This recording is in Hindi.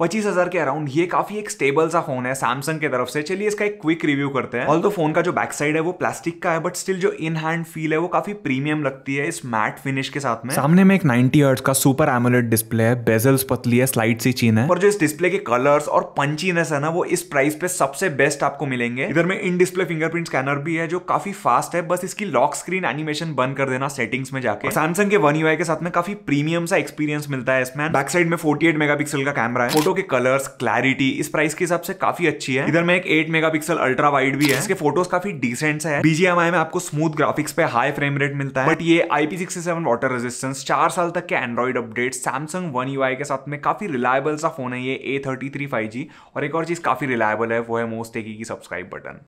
पच्चीस हजार के अराउंड ये काफी एक स्टेबल सा फोन है सैमसंग की तरफ से चलिए इसका एक क्विक रिव्यू करते हैं ऑल तो फोन का जो बैक साइड है वो प्लास्टिक का है बट स्टिल जो इन हैंड फील है वो काफी प्रीमियम लगती है इस मैट फिनिश के साथ में सामने में एक 90 हर्ट्ज का सुपर एमुलेट डिस्प्ले है बेजल्स पतली है स्लाइड सी चीन है और जो इस डिस्प्ले के कलर्स और पंचीनेस है ना वो इस प्राइस पे सबसे बेस्ट आपको मिलेंगे इधर में इन डिस्प्ले फिंगरप्रिंट स्कैनर भी है जो काफी फास्ट है बस इसकी लॉक स्क्रीन एनिमेशन बंद कर देना सेटिंग्स में जाके सैमसंग के वन यू के साथ में काफी प्रीमियम सा एक्सपीरियंस मिलता है इसमें बैक साइड में फोर्टी एट मेगा का कैमरा है फोटो के कलर्स क्लैरिटी इस प्राइस के हिसाब से काफी अच्छी है इधर में एक 8 मेगापिक्सल अल्ट्रा वाइड भी है इसके फोटोज काफी डिसेंट है बीजीएमआई में आपको स्मूथ ग्राफिक्स पे हाई फ्रेम रेट मिलता है बट ये IP sixty seven water resistance चार साल तक के Android update Samsung one UI के साथ में काफी रिलायबल सा फोन है ये ए थर्टी और एक और चीज काफी रिलायबल है वो है मोस्ट की सब्सक्राइब बटन